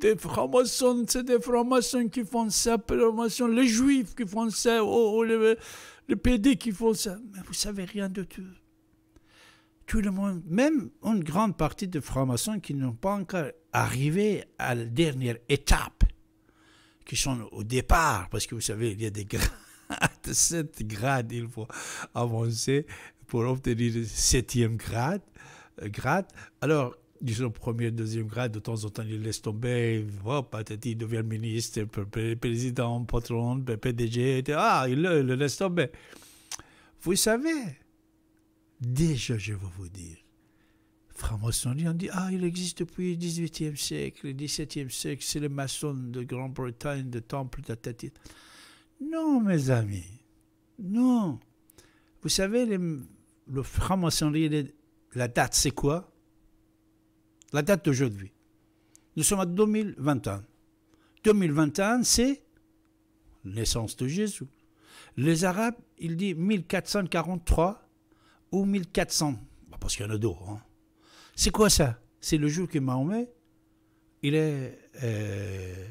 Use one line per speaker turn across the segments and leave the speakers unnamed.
des francs-maçons, c'est des francs-maçons qui font ça, les juifs qui font ça, ou, oh, oh, les, PD qui font ça. Mais vous savez rien de tout. Tout le monde, même une grande partie de francs-maçons qui n'ont pas encore arrivé à la dernière étape, qui sont au départ, parce que vous savez, il y a des grades, sept grades, il faut avancer pour obtenir le septième grade. Euh, grade. Alors, au premier, deuxième grade, de temps en temps, il laisse tomber, voilà, patati, il devient ministre, président, patron, PDG, ah, il le, laisse tomber. Vous savez, déjà, je vais vous dire, franc-maçonnerie, on dit Ah, il existe depuis le e siècle, le e siècle, c'est les maçons de Grande-Bretagne, de Temple, tatati. Non, mes amis, non. Vous savez, le franc-maçonnerie, la date, c'est quoi la date d'aujourd'hui. Nous sommes à 2021. 2021, c'est naissance de Jésus. Les Arabes, ils disent 1443 ou 1400, bah, parce qu'il y en a d'autres. Hein. C'est quoi ça C'est le jour que Mahomet, il est euh,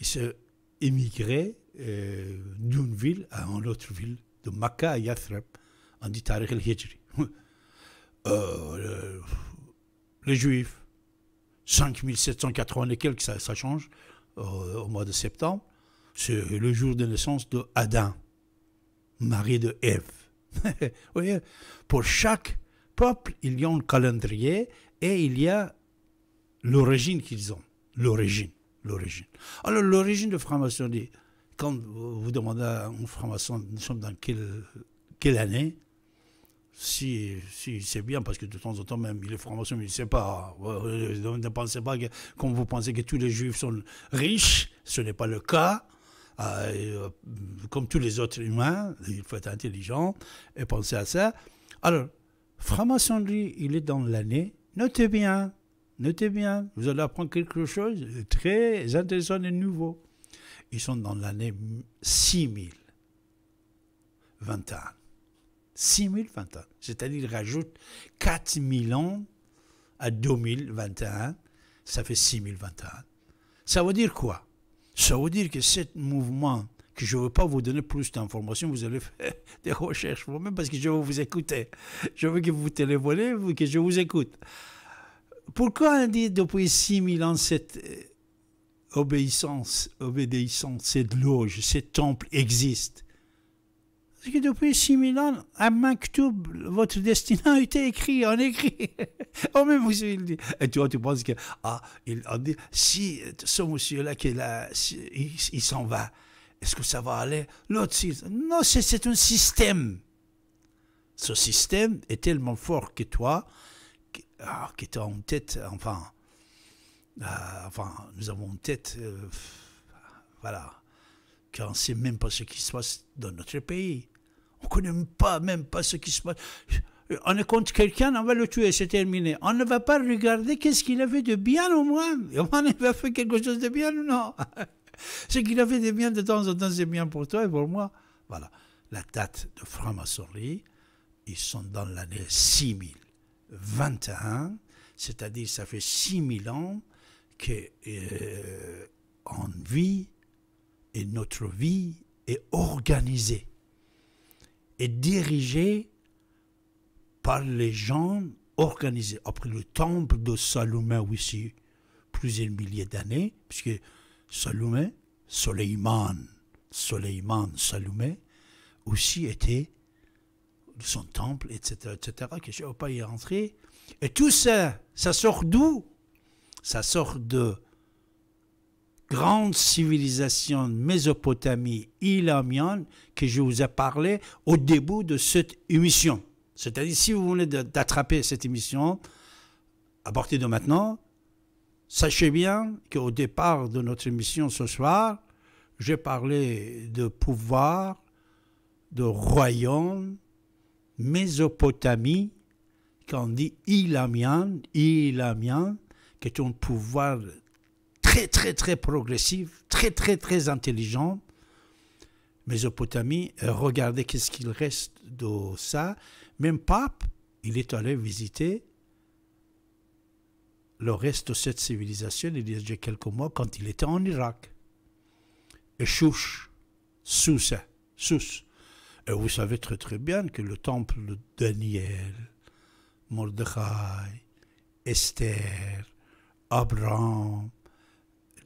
il s'est émigré euh, d'une ville à une autre ville, de Makkah à Yathrib, en dit Tariq al-Hijri. Euh, les Juifs, 5780 et quelques, ça, change, euh, au mois de septembre. C'est le jour de naissance de Adam, mari de Ève. voyez, pour chaque peuple, il y a un calendrier et il y a l'origine qu'ils ont. L'origine. L'origine. Alors, l'origine de franc dit, quand vous demandez à un franc-maçon, nous sommes dans quelle année si, si c'est bien, parce que de temps en temps, même, il est franc-maçon, mais il ne sait pas. Euh, euh, ne pensez pas que, comme vous pensez que tous les juifs sont riches, ce n'est pas le cas. Euh, comme tous les autres humains, il faut être intelligent et penser à ça. Alors, franc-maçonnerie, il est dans l'année. Notez bien, notez bien, vous allez apprendre quelque chose de très intéressant et nouveau. Ils sont dans l'année 6021. 6021. C'est-à-dire, il rajoute 4000 ans à 2021. Ça fait 6021. Ça veut dire quoi Ça veut dire que ce mouvement, que je ne veux pas vous donner plus d'informations, vous allez faire des recherches vous-même parce que je veux vous écouter. Je veux que vous téléphoniez, que je vous écoute. Pourquoi on dit depuis 6000 ans cette euh, obéissance, obéissance, cette loge, ce temple existe parce que depuis 6000 ans, à Maktoub, votre destin a été écrit, en écrit. Au même monsieur, dit. Et toi, tu penses que, ah, il, dit, si ce monsieur-là, qui il, s'en va, est-ce que ça va aller L'autre, non, c'est un système. Ce système est tellement fort que toi, qui, ah, en tête, enfin, euh, enfin, nous avons une tête, euh, voilà, qu'on ne sait même pas ce qui se passe dans notre pays. On ne connaît même pas, même pas ce qui se passe. On est contre quelqu'un, on va le tuer, c'est terminé. On ne va pas regarder qu'est-ce qu'il avait de bien au moins. On a fait quelque chose de bien ou non Ce qu'il avait de bien de temps en temps, c'est bien pour toi et pour moi. Voilà. La date de franc-maçonnerie, ils sont dans l'année 6021, c'est-à-dire ça fait 6000 ans qu'on euh, en vit et notre vie est organisée dirigé par les gens organisés. Après le temple de Salomé aussi, plusieurs milliers d'années, puisque Salomon, Soleiman, Soleiman, Salomé, aussi était son temple, etc., etc., que je ne vais pas y rentrer. Et tout ça, ça sort d'où Ça sort de grande civilisation de Mésopotamie Ilamian, que je vous ai parlé au début de cette émission. C'est-à-dire, si vous voulez d'attraper cette émission, à partir de maintenant, sachez bien qu'au départ de notre émission ce soir, j'ai parlé de pouvoir, de royaume, Mésopotamie, qu'on dit Ilamian, Ilamian, qui est un pouvoir très très très progressive, très très très intelligente. Mésopotamie, euh, regardez qu'est-ce qu'il reste de ça. Même Pape, il est allé visiter le reste de cette civilisation il y a quelques mois quand il était en Irak. Et Chouch, Sousse, Et vous savez très très bien que le temple de Daniel, Mordechai, Esther, Abraham,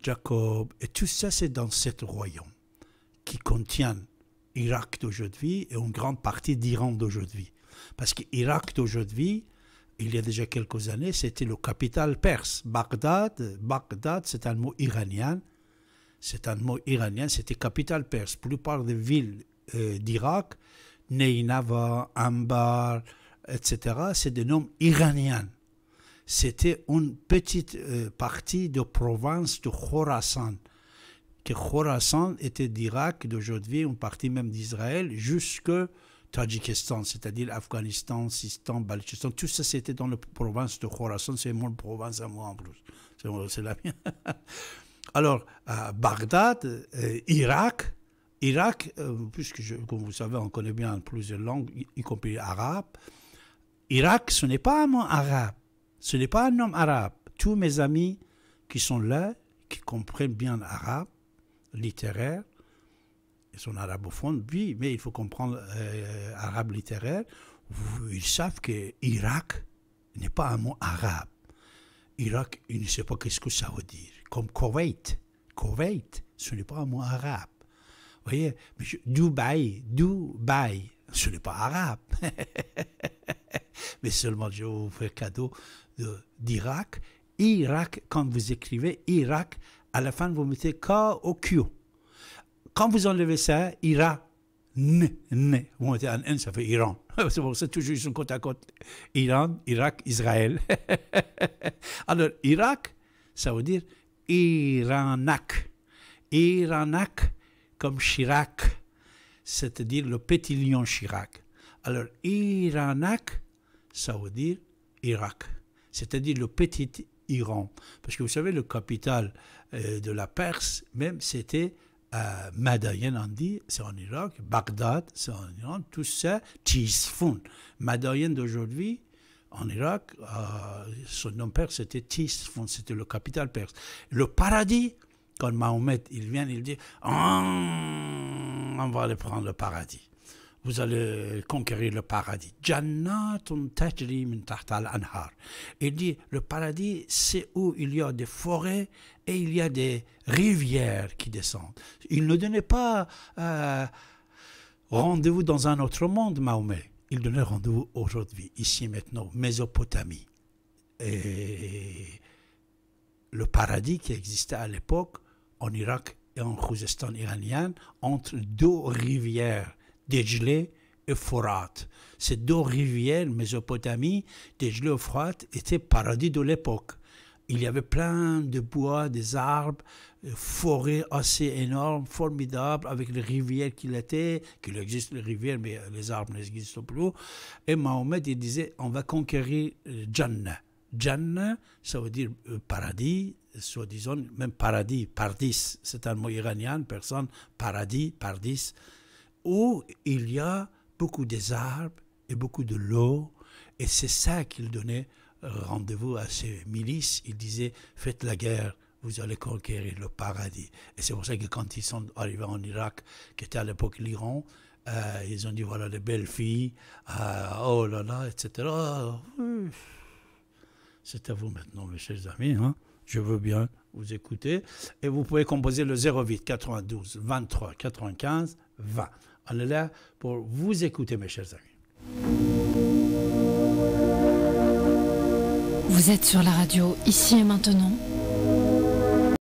Jacob, et tout ça c'est dans ce royaume qui contient l'Irak d'aujourd'hui et une grande partie d'Iran d'aujourd'hui. Parce que l'Irak d'aujourd'hui, il y a déjà quelques années, c'était le capital perse. Bagdad, Bagdad c'est un mot iranien. C'est un mot iranien, c'était capital perse. La plupart des villes euh, d'Irak, Neinava, Ambar, etc., c'est des noms iraniens c'était une petite euh, partie de province de Khorasan. Que Khorasan était d'Irak, d'aujourd'hui, une partie même d'Israël, jusque Tadjikistan, c'est-à-dire Afghanistan, Sistan, Balchistan, tout ça c'était dans la province de Khorasan, c'est mon province à moi en plus, c'est la mienne. Alors, Bagdad, euh, Irak, Irak, euh, puisque comme vous savez, on connaît bien plusieurs langues, y, compris arabe, Irak, ce n'est pas un mot arabe. Ce n'est pas un homme arabe. Tous mes amis qui sont là, qui comprennent bien l'arabe, littéraire, ils sont arabophones, oui, mais il faut comprendre l'arabe euh, arabe littéraire. Ils savent que Irak n'est pas un mot arabe. Irak, ils ne savent pas qu'est-ce que ça veut dire. Comme Koweït. Koweït, ce n'est pas un mot arabe. Vous voyez, Dubaï, Dubaï, ce n'est pas arabe. seulement je vais vous faire cadeau d'Irak. Irak, quand vous écrivez Irak, à la fin, vous mettez K au Q. Quand vous enlevez ça, ira N, N, vous mettez un N, ça fait Iran. C'est toujours, côte à côte. Iran, Irak, Israël. Alors, Irak, ça veut dire Iranak. Iranak, comme Chirac, c'est-à-dire le petit lion Chirac. Alors, Iranak, ça veut Irak, c'est-à-dire le petit Iran. Parce que vous savez, le capital euh, de la Perse, même, c'était on dit, c'est en Irak, Bagdad, c'est en Iran, tout ça, Tisfun. Madayen d'aujourd'hui, en Irak, euh, son nom perse c'était Tisfun, c'était le capital perse. Le paradis, quand Mahomet il vient, il dit ah, On va aller prendre le paradis vous allez conquérir le paradis. Il dit, le paradis, c'est où il y a des forêts et il y a des rivières qui descendent. Il ne donnait pas euh, rendez-vous dans un autre monde, Mahomet. Il donnait rendez-vous aujourd'hui, ici maintenant, Mésopotamie. Et le paradis qui existait à l'époque en Irak et en Khuzestan iranien, entre deux rivières Dégelé et Fourat. Ces deux rivières, Mésopotamie, Dégelé et Fourat, étaient paradis de l'époque. Il y avait plein de bois, des arbres, euh, forêt assez énorme, formidable, avec les rivières qu'il était, qu'il existe les rivières, mais les arbres n'existent plus. Et Mahomet, il disait, on va conquérir euh, Jannah. Jannah, ça veut dire euh, paradis, soi-disant, même paradis, pardis, c'est un mot iranien, personne, paradis, pardis où il y a beaucoup des arbres et beaucoup de l'eau. Et c'est ça qu'il donnait euh, rendez-vous à ses milices. Il disait, faites la guerre, vous allez conquérir le paradis. Et c'est pour ça que quand ils sont arrivés en Irak, qui était à l'époque l'Iran, euh, ils ont dit, voilà les belles filles, euh, oh là là, etc. Oh, c'est à vous maintenant, mes chers amis. Hein. Je veux bien vous écouter. Et vous pouvez composer le 08 92 23 95 20. On est là pour vous écouter, mes chers amis. Vous êtes sur la radio Ici et maintenant